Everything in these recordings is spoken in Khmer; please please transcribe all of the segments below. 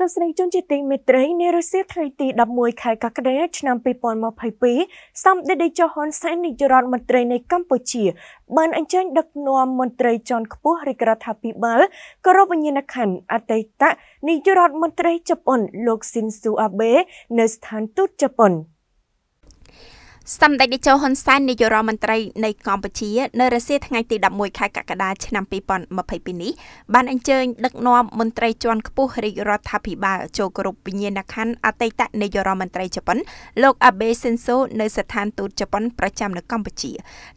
ទស្សនិកជនជាទីមេត្រីនារសៀលថ្ងៃទី11ខែកក្កដាឆ្នាំ2022សម្តេចតេជោហ៊ុនសែននាយករដ្ឋមន្ត្រីនៃកម្ពុជា បានអញ្ជើញដឹកនាំមន្ត្រីជាន់ខ្ពស់រាជរដ្ឋាភិបាលគោរពវិញ្ញាណក្ខន្ធអតីតនាយករដ្ឋមន្ត្រីជប៉ុនលោកស៊ីនស៊ូអាបេនៅស្ថានទូតជប៉ុន។សម្ដេចតេជោហ៊ុនសែននាយករដ្ឋមន្ត្រីនៃកម្ពុជា នៅរសៀលថ្ងៃទី11ខែកក្កដាឆ្នាំ2022នេះបានអញ្ជើញដឹកនាំមន្ត្រីជាន់ខ្ពស់រាជរដ្ឋាភិបាលចូលគោរពវិញ្ញាណក្ខន្ធអតីតនាយករដ្ឋមន្ត្រីជប៉ុន លោក Abe Shinzo នៅស្ថានទូតជប៉ុនប្រចាំនៅកម្ពុជា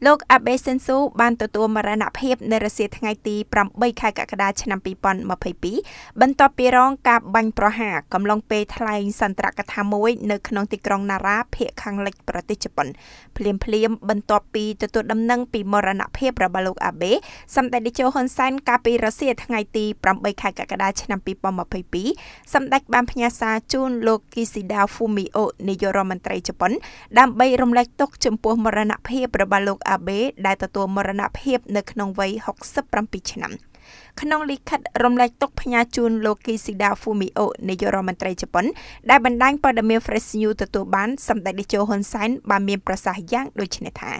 លោក Abe Shinzo បានទទួលមរណភាពនៅរសៀលថ្ងៃទី8ខែកក្កដាឆ្នាំ2022បន្ទាប់ពីរងការបាញ់ប្រហារកំឡុងពេលថ្លែងសន្ទរកថាមួយនៅក្នុងទីក្រុងណារ៉ាភាគខាងលិចប្រទេសជប៉ុនប៉ុនភ្លាមភ្លាមបន្ទាប់ពីទទួលដំណឹងពីមរណភាពរបស់លោក អាបេសម្ដេចតេជោហ៊ុនសែនកាលពីរសៀលថ្ងៃទី8ខែកក្កដាឆ្នាំ2022សម្ដេចបានផ្ញើសារជូនលោកគីស៊ីដាហ្វូមីអូនាយករដ្ឋមន្ត្រីជប៉ុន ដើម្បីរំលែកទុក្ខចំពោះមរណភាពរបស់លោកអាបេដែលទទួលមរណភាពនៅក្នុងវ័យ67ឆ្នាំ។ក្នុងលិខិតរំលែកទុកផ្ញើជូនលោកគីស៊ីដាហ្វូមីអូនាយករដ្ឋមន្ត្រីជប៉ុនដែលបណ្ដាញព័ត៌មាន Fresh News ទទួលបានសម្ដេចតេជោហ៊ុនសែនបានមានប្រសាសន៍យ៉ាងដូចនេះថា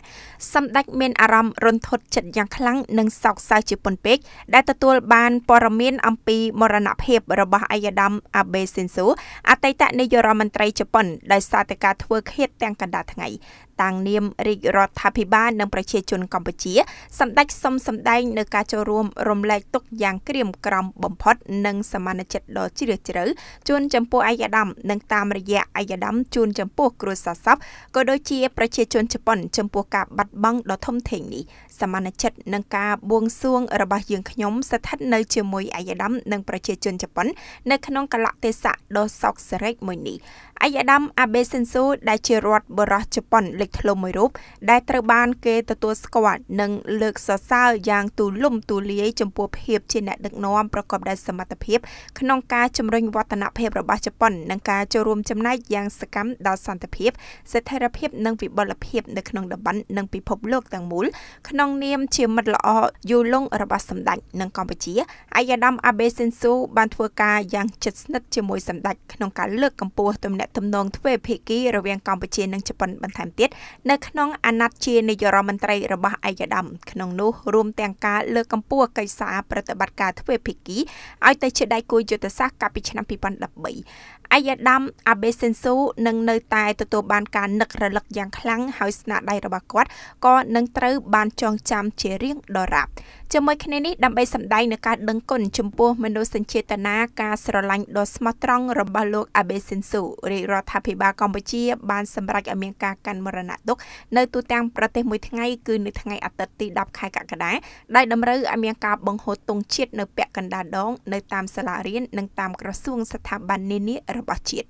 សម្ដេចមានអារម្មណ៍រន្ធត់ចិត្តយ៉ាងខ្លាំងនិងសោកសៅជាពន់ពេកដែលទទួលបានព័ត៌មានអំពីមរណភាពរបស់អាយដាមអាបេសិនស៊ូអតីតនាយករដ្ឋមន្ត្រីជប៉ុនដោយសារតែការធ្វើឃាតទាំងកណ្ដាលថ្ងៃតាំងនាមរាជរដ្ឋាភិបាលនិងប្រជាជនកម្ពុជាសម្ដេចសុំសម្ដែងនៅការចូលរួមរំលែកទុកយ៉ាងក្រៀមក្រំបំផុតនិងសមានចិត្តដ៏ជ្រាលជ្រៅជូនចំពោះអាយដាមនិងតាមរយៈអាយដាមជូនចំពោះគ្រួសារសពក៏ដូចជាប្រជាជនជប៉ុនចំពោះការបាត់បង់ដ៏ធំធេងនេះសមានចិត្តនិងការបួងសួងរបស់យើងខ្ញុំស្ថិតនៅជាមួយអាយដាមនិងប្រជាជនជប៉ុននៅក្នុងកលៈទេសៈដ៏សោកសរេចមួយនេះអាយដាមអាបេសិនស៊ូដែលជារដ្ឋបរោះជប៉ុនលេខធ្លុំមួយរូបដែលត្រូវបានគេទទួលស្គាល់និងលើកសរសើរយ៉ាងទូលំទូលាយចំពោះភាពជាអ្នកដឹកនាំប្រកបដោយសមត្ថភាពក្នុងការជំរុញវឌ្ឍនភាពរបស់ជប៉ុន និងការចូលរួមចំណែកយ៉ាងសកម្មដល់សន្តិភាពស្ថិរភាពនិងវិបលភាពនៅក្នុងតំបន់និងពិភពលោកទាំងមូលក្នុងនាមជាមិត្តល្អយូរលង់របស់សម្ដេចនិងកម្ពុជាអាយដាមអាបេសិនស៊ូបានធ្វើការយ៉ាងជិតស្និទ្ធជាមួយសម្ដេចក្នុងការលើកកម្ពស់ទំនាក់ក់ទំនងទ្វេភាគីរវាងកម្ពុជានិងជប៉ុនបន្ថែមទៀតនៅក្នុងអាណត្តិជានាយរដ្ឋមន្ត្រីរបស់ឯកឧត្តមក្នុងនោះរួមទាំងការលើកកម្ពស់កិច្ចសហប្រតិបត្តិការទ្វេភាគីឲ្យទៅជាដៃគូយុទ្ធសាស្ត្រកាលពីឆ្នាំ2013អាយដាមអាបេសិនស៊ូនឹងនៅតែទទួលបានការនឹករលឹកយ៉ាងខ្លាំងហើយស្នាដៃរបស់គាត់ក៏នឹងត្រូវបានចងចាំជារៀងដរាបជាមួយគ្នានេះដើម្បីសម្ដែងនឹងការដឹងគុណចំពោះមនុស្សសេចក្ដីតនាការស្រឡាញ់ដ៏ស្មោះត្រង់របស់លោកអាបេសិនស៊ូរារាជរដ្ឋាភិបាលកម្ពុជា បានសម្រេចឲ្យមានការកាន់មរណទុក នៅទូទាំងប្រទេសមួយថ្ងៃគឺនៅថ្ងៃអាទិត្យទី10ខែកក្កដាដែលតម្រូវឲ្យមានការបង្ហូតទង់ជាតិនៅពាក់កណ្ដាលដងនៅតាមសាលារៀននិងតាមក្រសួងស្ថាប័ននានារបស់ជាតិ